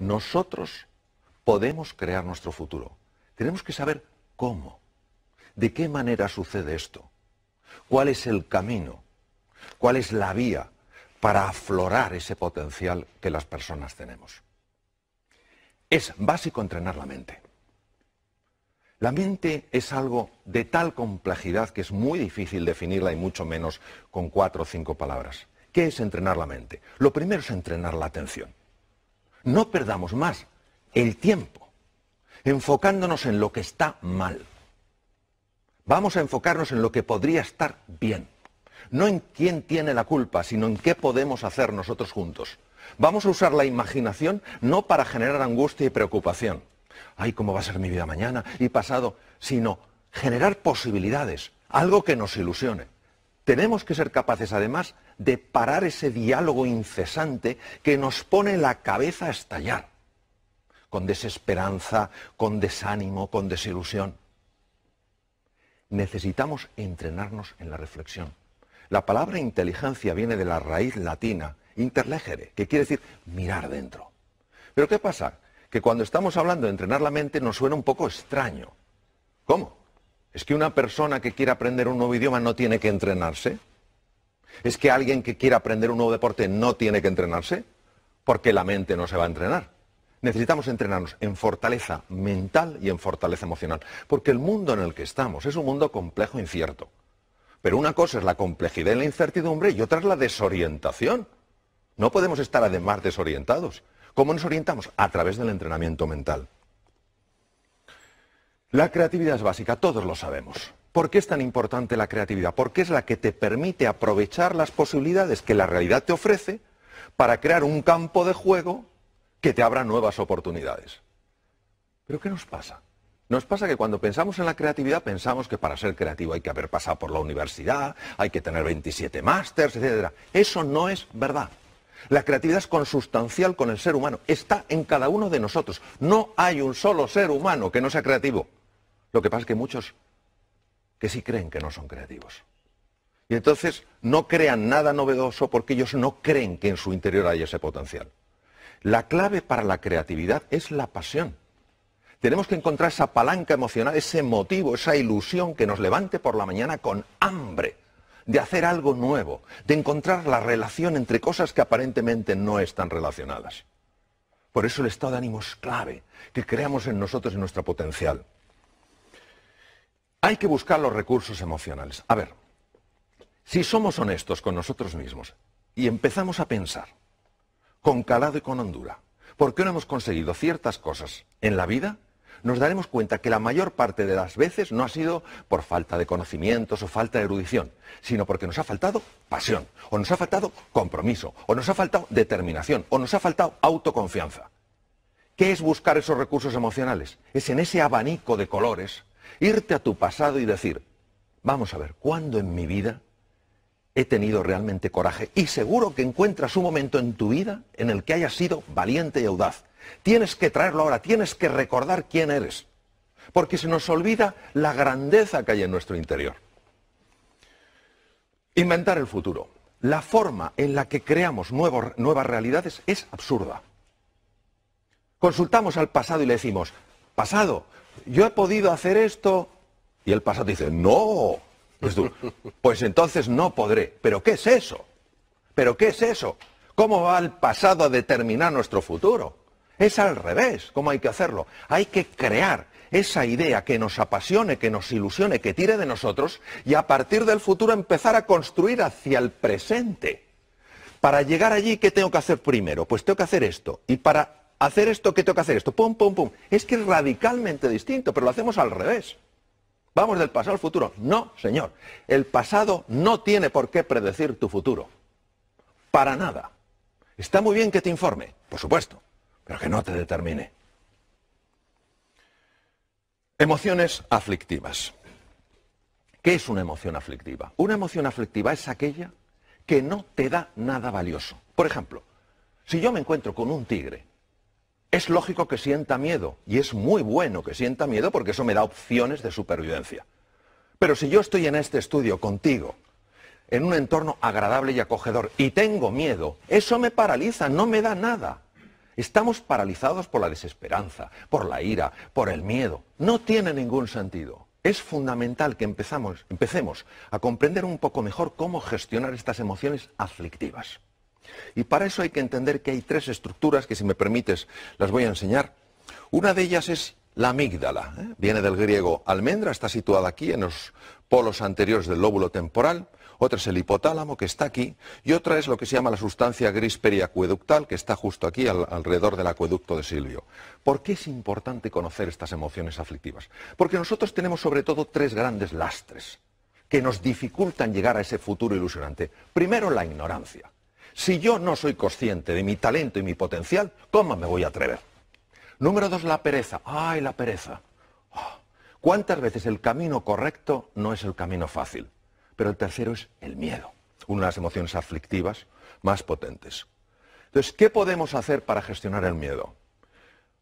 Nosotros podemos crear nuestro futuro. Tenemos que saber cómo, de qué manera sucede esto, cuál es el camino, cuál es la vía para aflorar ese potencial que las personas tenemos. Es básico entrenar la mente. La mente es algo de tal complejidad que es muy difícil definirla y mucho menos con cuatro o cinco palabras. ¿Qué es entrenar la mente? Lo primero es entrenar la atención. No perdamos más el tiempo enfocándonos en lo que está mal. Vamos a enfocarnos en lo que podría estar bien. No en quién tiene la culpa, sino en qué podemos hacer nosotros juntos. Vamos a usar la imaginación no para generar angustia y preocupación. Ay, ¿cómo va a ser mi vida mañana y pasado? Sino generar posibilidades, algo que nos ilusione. Tenemos que ser capaces, además, de parar ese diálogo incesante que nos pone la cabeza a estallar, con desesperanza, con desánimo, con desilusión. Necesitamos entrenarnos en la reflexión. La palabra inteligencia viene de la raíz latina, interlegere, que quiere decir mirar dentro. Pero ¿qué pasa? Que cuando estamos hablando de entrenar la mente nos suena un poco extraño. ¿Cómo? Es que una persona que quiere aprender un nuevo idioma no tiene que entrenarse. Es que alguien que quiera aprender un nuevo deporte no tiene que entrenarse, porque la mente no se va a entrenar. Necesitamos entrenarnos en fortaleza mental y en fortaleza emocional, porque el mundo en el que estamos es un mundo complejo e incierto. Pero una cosa es la complejidad y la incertidumbre y otra es la desorientación. No podemos estar además desorientados. ¿Cómo nos orientamos? A través del entrenamiento mental. La creatividad es básica, todos lo sabemos. ¿Por qué es tan importante la creatividad? Porque es la que te permite aprovechar las posibilidades que la realidad te ofrece para crear un campo de juego que te abra nuevas oportunidades. ¿Pero qué nos pasa? Nos pasa que cuando pensamos en la creatividad pensamos que para ser creativo hay que haber pasado por la universidad, hay que tener 27 másters, etc. Eso no es verdad. La creatividad es consustancial con el ser humano, está en cada uno de nosotros. No hay un solo ser humano que no sea creativo. Lo que pasa es que muchos que sí creen que no son creativos. Y entonces no crean nada novedoso porque ellos no creen que en su interior hay ese potencial. La clave para la creatividad es la pasión. Tenemos que encontrar esa palanca emocional, ese motivo, esa ilusión que nos levante por la mañana con hambre de hacer algo nuevo, de encontrar la relación entre cosas que aparentemente no están relacionadas. Por eso el estado de ánimo es clave, que creamos en nosotros y nuestro potencial. Hay que buscar los recursos emocionales. A ver, si somos honestos con nosotros mismos y empezamos a pensar con calado y con hondura por qué no hemos conseguido ciertas cosas en la vida, nos daremos cuenta que la mayor parte de las veces no ha sido por falta de conocimientos o falta de erudición, sino porque nos ha faltado pasión, o nos ha faltado compromiso, o nos ha faltado determinación, o nos ha faltado autoconfianza. ¿Qué es buscar esos recursos emocionales? Es en ese abanico de colores Irte a tu pasado y decir, vamos a ver, ¿cuándo en mi vida he tenido realmente coraje? Y seguro que encuentras un momento en tu vida en el que hayas sido valiente y audaz. Tienes que traerlo ahora, tienes que recordar quién eres, porque se nos olvida la grandeza que hay en nuestro interior. Inventar el futuro. La forma en la que creamos nuevas realidades es absurda. Consultamos al pasado y le decimos, pasado, yo he podido hacer esto. Y el pasado dice, no. Pues, pues, entonces no podré. ¿Pero qué es eso? ¿Pero qué es eso? ¿Cómo va el pasado a determinar nuestro futuro? Es al revés, ¿cómo hay que hacerlo? Hay que crear esa idea que nos apasione, que nos ilusione, que tire de nosotros y a partir del futuro empezar a construir hacia el presente. Para llegar allí, ¿qué tengo que hacer primero? Pues tengo que hacer esto. Y para hacer esto que toca hacer esto, pum, pum, pum. Es que es radicalmente distinto, pero lo hacemos al revés. Vamos del pasado al futuro. No, señor. El pasado no tiene por qué predecir tu futuro. Para nada. Está muy bien que te informe, por supuesto, pero que no te determine. Emociones aflictivas. ¿Qué es una emoción aflictiva? Una emoción aflictiva es aquella que no te da nada valioso. Por ejemplo, si yo me encuentro con un tigre es lógico que sienta miedo, y es muy bueno que sienta miedo porque eso me da opciones de supervivencia. Pero si yo estoy en este estudio contigo, en un entorno agradable y acogedor, y tengo miedo, eso me paraliza, no me da nada. Estamos paralizados por la desesperanza, por la ira, por el miedo. No tiene ningún sentido. Es fundamental que empezamos, empecemos a comprender un poco mejor cómo gestionar estas emociones aflictivas. Y para eso hay que entender que hay tres estructuras que, si me permites, las voy a enseñar. Una de ellas es la amígdala. ¿eh? Viene del griego almendra, está situada aquí en los polos anteriores del lóbulo temporal. Otra es el hipotálamo, que está aquí. Y otra es lo que se llama la sustancia gris periacueductal, que está justo aquí alrededor del acueducto de Silvio. ¿Por qué es importante conocer estas emociones aflictivas? Porque nosotros tenemos sobre todo tres grandes lastres que nos dificultan llegar a ese futuro ilusionante. Primero, la ignorancia. Si yo no soy consciente de mi talento y mi potencial, ¿cómo me voy a atrever? Número dos, la pereza. ¡Ay, la pereza! Ah, ¿Cuántas veces el camino correcto no es el camino fácil? Pero el tercero es el miedo, una de las emociones aflictivas más potentes. Entonces, ¿qué podemos hacer para gestionar el miedo?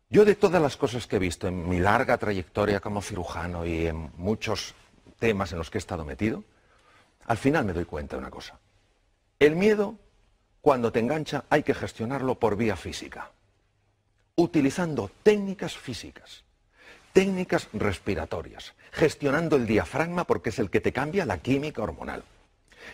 Yo de todas las cosas que he visto en mi larga trayectoria como cirujano y en muchos temas en los que he estado metido, al final me doy cuenta de una cosa. El miedo cuando te engancha hay que gestionarlo por vía física, utilizando técnicas físicas, técnicas respiratorias, gestionando el diafragma porque es el que te cambia la química hormonal,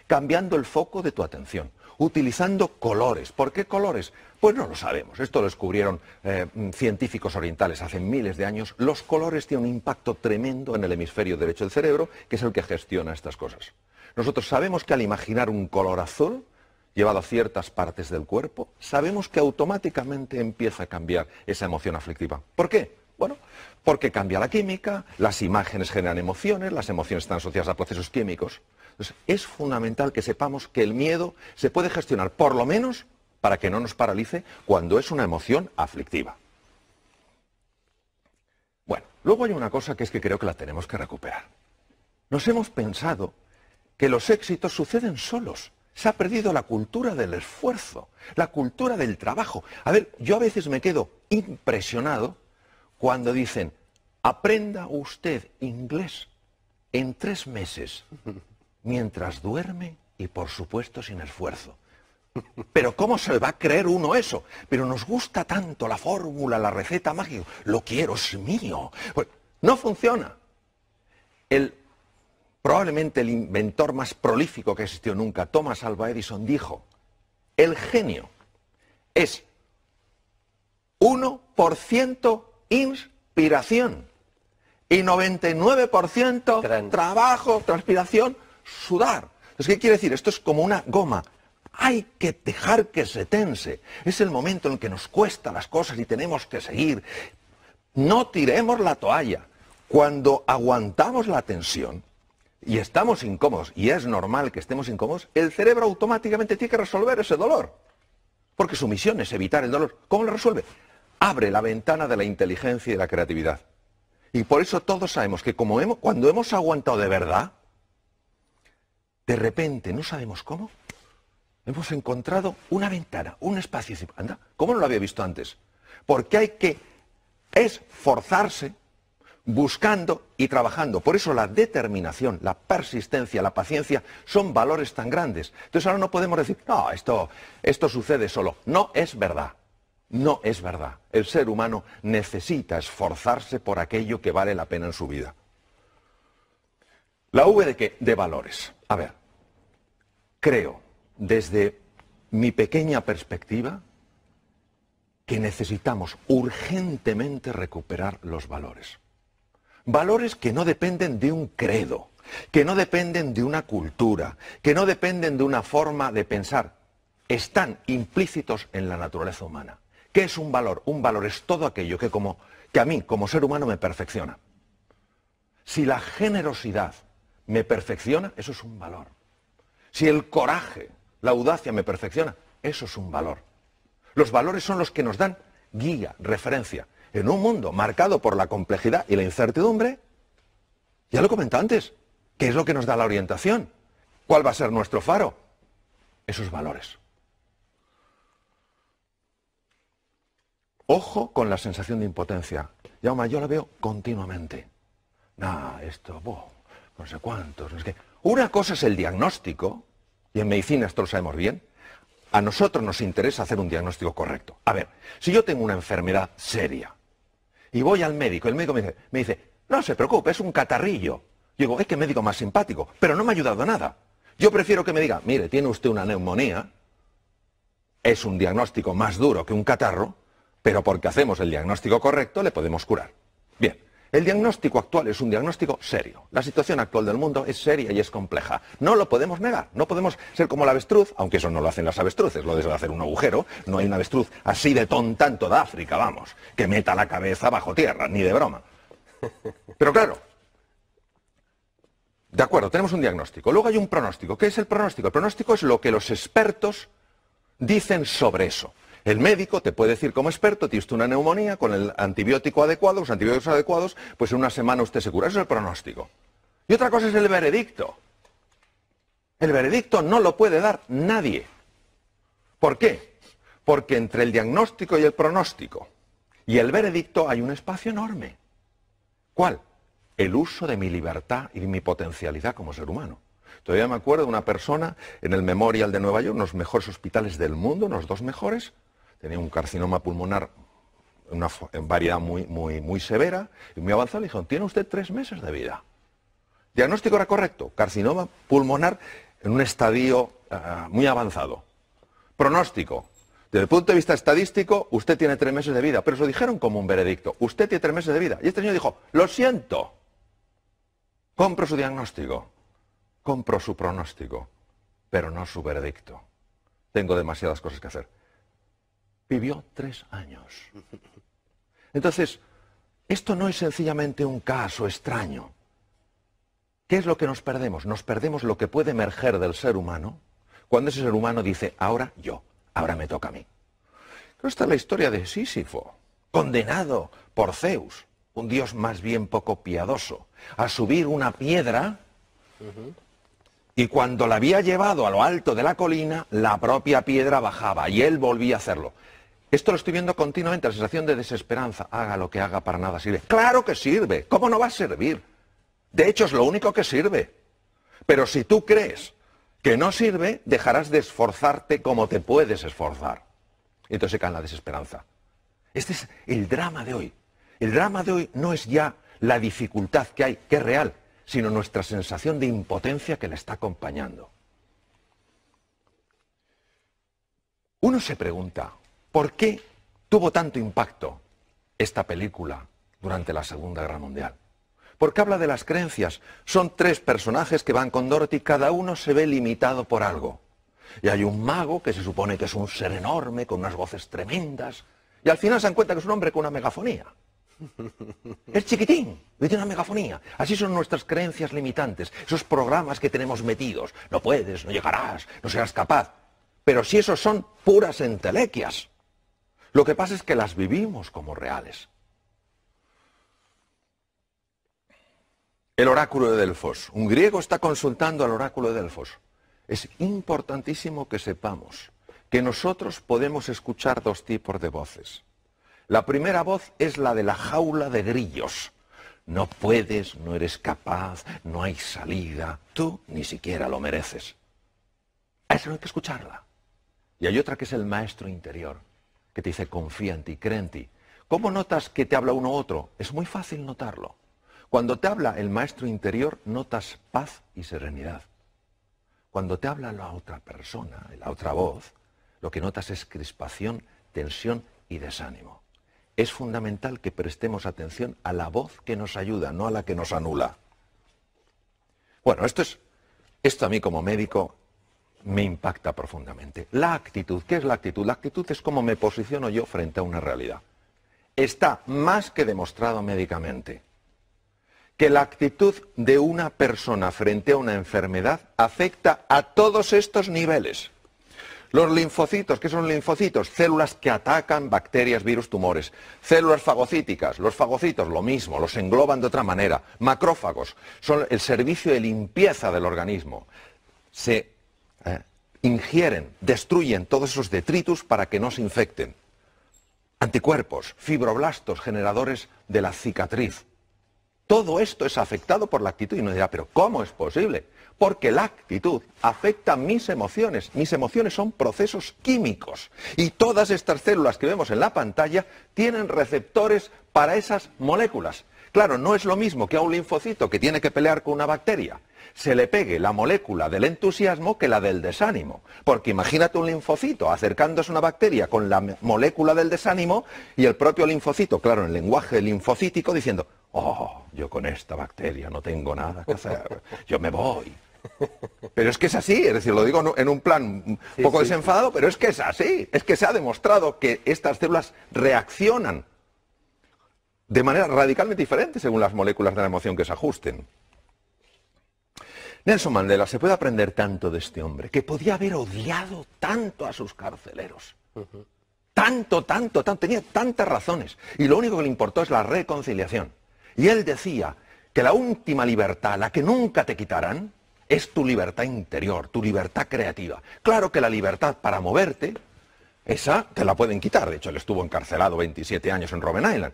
cambiando el foco de tu atención, utilizando colores. ¿Por qué colores? Pues no lo sabemos. Esto lo descubrieron eh, científicos orientales hace miles de años. Los colores tienen un impacto tremendo en el hemisferio derecho del cerebro, que es el que gestiona estas cosas. Nosotros sabemos que al imaginar un color azul, llevado a ciertas partes del cuerpo, sabemos que automáticamente empieza a cambiar esa emoción aflictiva. ¿Por qué? Bueno, porque cambia la química, las imágenes generan emociones, las emociones están asociadas a procesos químicos. Entonces, es fundamental que sepamos que el miedo se puede gestionar, por lo menos para que no nos paralice cuando es una emoción aflictiva. Bueno, luego hay una cosa que es que creo que la tenemos que recuperar. Nos hemos pensado que los éxitos suceden solos, se ha perdido la cultura del esfuerzo, la cultura del trabajo. A ver, yo a veces me quedo impresionado cuando dicen, aprenda usted inglés en tres meses, mientras duerme y por supuesto sin esfuerzo. Pero ¿cómo se va a creer uno eso? Pero nos gusta tanto la fórmula, la receta mágica. Lo quiero, es mío. Pues, no funciona. El Probablemente el inventor más prolífico que existió nunca, Thomas Alva Edison, dijo, el genio es 1% inspiración y 99% trabajo, transpiración, sudar. Entonces, ¿qué quiere decir? Esto es como una goma. Hay que dejar que se tense. Es el momento en el que nos cuesta las cosas y tenemos que seguir. No tiremos la toalla. Cuando aguantamos la tensión, y estamos incómodos, y es normal que estemos incómodos, el cerebro automáticamente tiene que resolver ese dolor. Porque su misión es evitar el dolor. ¿Cómo lo resuelve? Abre la ventana de la inteligencia y de la creatividad. Y por eso todos sabemos que como hemos, cuando hemos aguantado de verdad, de repente, no sabemos cómo, hemos encontrado una ventana, un espacio. ¿cómo no lo había visto antes? Porque hay que esforzarse buscando y trabajando. Por eso la determinación, la persistencia, la paciencia son valores tan grandes. Entonces ahora no podemos decir, no, esto, esto sucede solo. No es verdad. No es verdad. El ser humano necesita esforzarse por aquello que vale la pena en su vida. ¿La V de qué? De valores. A ver, creo desde mi pequeña perspectiva que necesitamos urgentemente recuperar los valores. Valores que no dependen de un credo, que no dependen de una cultura, que no dependen de una forma de pensar. Están implícitos en la naturaleza humana. ¿Qué es un valor? Un valor es todo aquello que, que a mí, como ser humano, me perfecciona. Si la generosidad me perfecciona, eso es un valor. Si el coraje, la audacia me perfecciona, eso es un valor. Los valores son los que nos dan guía, referencia en un mundo marcado por la complejidad y la incertidumbre, ya lo comenté antes, ¿qué es lo que nos da la orientación? ¿Cuál va a ser nuestro faro? Esos valores. Ojo con la sensación de impotencia. ya yo la veo continuamente. Nah, esto, no sé cuántos, Una cosa es el diagnóstico, y en medicina esto lo sabemos bien. A nosotros nos interesa hacer un diagnóstico correcto. A ver, si yo tengo una enfermedad seria, y voy al médico. El médico me dice, me dice, no se preocupe, es un catarrillo. Yo digo, es que médico más simpático, pero no me ha ayudado nada. Yo prefiero que me diga, mire, tiene usted una neumonía, es un diagnóstico más duro que un catarro, pero porque hacemos el diagnóstico correcto le podemos curar. Bien. El diagnóstico actual es un diagnóstico serio. La situación actual del mundo es seria y es compleja. No lo podemos negar. No podemos ser como la avestruz, aunque eso no lo hacen las avestruces, lo de hacer un agujero. No hay una avestruz así de tontanto de África, vamos, que meta la cabeza bajo tierra, ni de broma. Pero claro, de acuerdo, tenemos un diagnóstico. Luego hay un pronóstico. ¿Qué es el pronóstico? El pronóstico es lo que los expertos dicen sobre eso. El médico te puede decir como experto, tienes una neumonía, con el antibiótico adecuado, los antibióticos adecuados, pues en una semana usted se cura. Eso es el pronóstico. Y otra cosa es el veredicto. El veredicto no lo puede dar nadie. ¿Por qué? Porque entre el diagnóstico y el pronóstico y el veredicto hay un espacio enorme. ¿Cuál? El uso de mi libertad y mi potencialidad como ser humano. Todavía me acuerdo de una persona en el Memorial de Nueva York, los mejores hospitales del mundo, los dos mejores, tenía un carcinoma pulmonar una en variedad muy, muy, muy severa y muy avanzada. Le dijeron, tiene usted tres meses de vida. Diagnóstico era correcto, carcinoma pulmonar en un estadio ah, muy avanzado. Pronóstico. Desde el punto de vista estadístico, usted tiene tres meses de vida, pero se lo dijeron como un veredicto. Usted tiene tres meses de vida. Y este señor dijo, lo siento, compro su diagnóstico, compro su pronóstico, pero no su veredicto. Tengo demasiadas cosas que hacer vivió tres años. Entonces, esto no es sencillamente un caso extraño. ¿Qué es lo que nos perdemos? Nos perdemos lo que puede emerger del ser humano cuando ese ser humano dice, ahora yo, ahora me toca a mí. Esta está la historia de Sísifo, condenado por Zeus, un dios más bien poco piadoso, a subir una piedra y cuando la había llevado a lo alto de la colina, la propia piedra bajaba y él volvía a hacerlo. Esto lo estoy viendo continuamente, la sensación de desesperanza. Haga lo que haga, para nada sirve. Claro que sirve. ¿Cómo no va a servir? De hecho, es lo único que sirve. Pero si tú crees que no sirve, dejarás de esforzarte como te puedes esforzar. Y entonces se cae en la desesperanza. Este es el drama de hoy. El drama de hoy no es ya la dificultad que hay, que es real, sino nuestra sensación de impotencia que la está acompañando. Uno se pregunta, ¿Por qué tuvo tanto impacto esta película durante la Segunda Guerra Mundial? Porque habla de las creencias. Son tres personajes que van con Dorothy, cada uno se ve limitado por algo. Y hay un mago que se supone que es un ser enorme, con unas voces tremendas, y al final se dan cuenta que es un hombre con una megafonía. Es chiquitín, tiene una megafonía. Así son nuestras creencias limitantes, esos programas que tenemos metidos. No puedes, no llegarás, no serás capaz. Pero si esos son puras entelequias. Lo que pasa es que las vivimos como reales. El oráculo de Delfos. Un griego está consultando al oráculo de Delfos. Es importantísimo que sepamos que nosotros podemos escuchar dos tipos de voces. La primera voz es la de la jaula de grillos. No puedes, no eres capaz, no hay salida, tú ni siquiera lo mereces. A eso no hay que escucharla. Y hay otra que es el maestro interior, que te dice confía en ti, cree en ti. ¿Cómo notas que te habla uno u otro? Es muy fácil notarlo. Cuando te habla el maestro interior, notas paz y serenidad. Cuando te habla la otra persona, la otra voz, lo que notas es crispación, tensión y desánimo. Es fundamental que prestemos atención a la voz que nos ayuda, no a la que nos anula. Bueno, esto es, esto a mí como médico me impacta profundamente. La actitud, ¿qué es la actitud? La actitud es cómo me posiciono yo frente a una realidad. Está más que demostrado médicamente que la actitud de una persona frente a una enfermedad afecta a todos estos niveles. Los linfocitos, ¿qué son linfocitos? Células que atacan bacterias, virus, tumores. Células fagocíticas, los fagocitos, lo mismo, los engloban de otra manera. Macrófagos, son el servicio de limpieza del organismo. Se eh, ingieren, destruyen todos esos detritus para que no se infecten. Anticuerpos, fibroblastos, generadores de la cicatriz. Todo esto es afectado por la actitud y uno dirá, pero ¿cómo es posible? Porque la actitud afecta mis emociones. Mis emociones son procesos químicos. Y todas estas células que vemos en la pantalla tienen receptores para esas moléculas. Claro, no es lo mismo que a un linfocito que tiene que pelear con una bacteria se le pegue la molécula del entusiasmo que la del desánimo. Porque imagínate un linfocito acercándose a una bacteria con la molécula del desánimo y el propio linfocito, claro, en lenguaje linfocítico, diciendo, oh, yo con esta bacteria no tengo nada que hacer, yo me voy. Pero es que es así, es decir, lo digo en un plan un poco desenfadado, pero es que es así. Es que se ha demostrado que estas células reaccionan de manera radicalmente diferente según las moléculas de la emoción que se ajusten. Nelson Mandela se puede aprender tanto de este hombre, que podía haber odiado tanto a sus carceleros. Tanto, tanto, tanto, tenía tantas razones. Y lo único que le importó es la reconciliación. Y él decía que la última libertad, la que nunca te quitarán, es tu libertad interior, tu libertad creativa. Claro que la libertad para moverte, esa te la pueden quitar. De hecho, él estuvo encarcelado 27 años en Robben Island.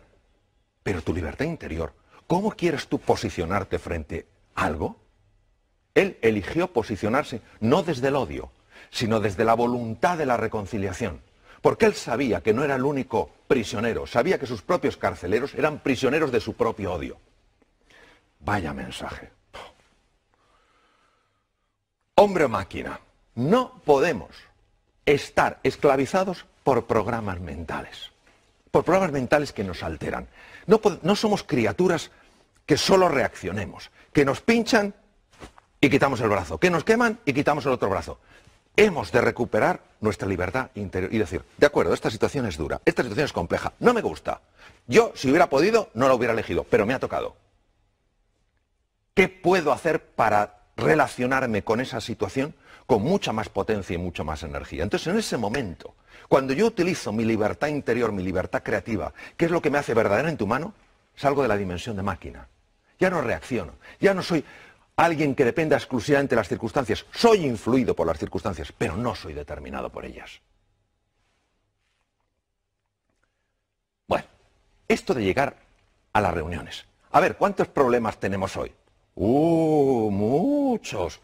Pero tu libertad interior, ¿cómo quieres tú posicionarte frente a algo él eligió posicionarse no desde el odio, sino desde la voluntad de la reconciliación. Porque él sabía que no era el único prisionero, sabía que sus propios carceleros eran prisioneros de su propio odio. Vaya mensaje. Hombre o máquina, no podemos estar esclavizados por programas mentales, por programas mentales que nos alteran. No, no somos criaturas que solo reaccionemos, que nos pinchan y quitamos el brazo, que nos queman y quitamos el otro brazo. Hemos de recuperar nuestra libertad interior y decir, de acuerdo, esta situación es dura, esta situación es compleja, no me gusta. Yo, si hubiera podido, no la hubiera elegido, pero me ha tocado. ¿Qué puedo hacer para relacionarme con esa situación con mucha más potencia y mucha más energía? Entonces, en ese momento, cuando yo utilizo mi libertad interior, mi libertad creativa, que es lo que me hace verdaderamente humano, salgo de la dimensión de máquina. Ya no reacciono, ya no soy alguien que dependa exclusivamente de las circunstancias. Soy influido por las circunstancias, pero no soy determinado por ellas. Bueno, esto de llegar a las reuniones. A ver, ¿cuántos problemas tenemos hoy? ¡Uh, muchos!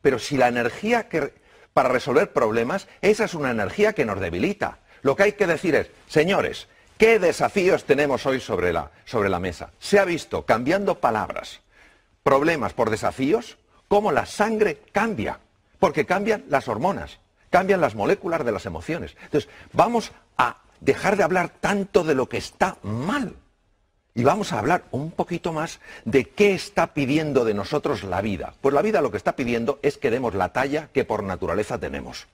Pero si la energía que, para resolver problemas, esa es una energía que nos debilita. Lo que hay que decir es, señores, ¿qué desafíos tenemos hoy sobre la, sobre la mesa? Se ha visto, cambiando palabras, problemas por desafíos, cómo la sangre cambia, porque cambian las hormonas, cambian las moléculas de las emociones. Entonces, vamos a dejar de hablar tanto de lo que está mal y vamos a hablar un poquito más de qué está pidiendo de nosotros la vida. Pues la vida lo que está pidiendo es que demos la talla que por naturaleza tenemos.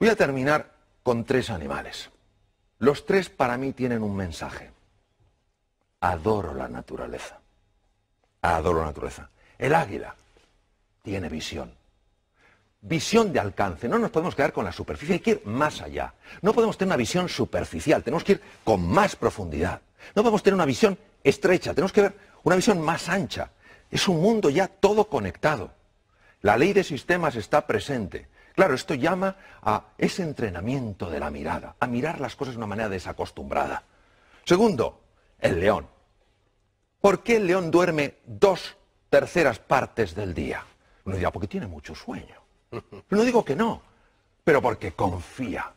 Voy a terminar con tres animales. Los tres para mí tienen un mensaje. Adoro la naturaleza adoro la naturaleza. El águila tiene visión. Visión de alcance. No nos podemos quedar con la superficie, hay que ir más allá. No podemos tener una visión superficial, tenemos que ir con más profundidad. No podemos tener una visión estrecha, tenemos que ver una visión más ancha. Es un mundo ya todo conectado. La ley de sistemas está presente. Claro, esto llama a ese entrenamiento de la mirada, a mirar las cosas de una manera desacostumbrada. Segundo, el león. ¿Por qué el león duerme dos terceras partes del día? Uno dirá, porque tiene mucho sueño. No digo que no, pero porque confía.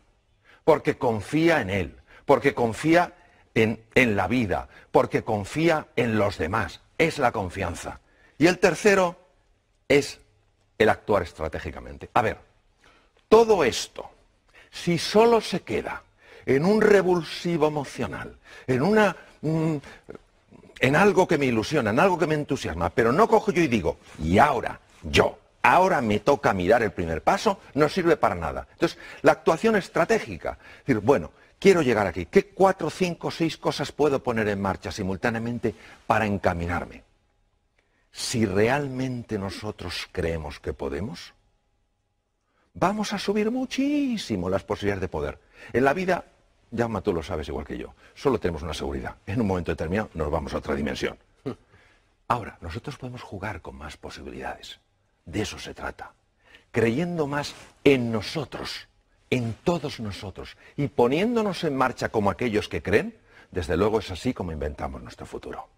Porque confía en él, porque confía en, la vida, porque confía en los demás. Es la confianza. Y el tercero es el actuar estratégicamente. A ver, todo esto, si solo se queda en un revulsivo emocional, en una mm, en algo que me ilusiona, en algo que me entusiasma, pero no cojo yo y digo, y ahora, yo, ahora me toca mirar el primer paso, no sirve para nada. Entonces, la actuación estratégica, es decir, bueno, quiero llegar aquí, ¿qué cuatro, cinco, seis cosas puedo poner en marcha simultáneamente para encaminarme? Si realmente nosotros creemos que podemos, vamos a subir muchísimo las posibilidades de poder. En la vida Yama, tú lo sabes igual que yo. Solo tenemos una seguridad. En un momento determinado nos vamos a otra dimensión. Ahora, nosotros podemos jugar con más posibilidades. De eso se trata. Creyendo más en nosotros, en todos nosotros, y poniéndonos en marcha como aquellos que creen, desde luego es así como inventamos nuestro futuro.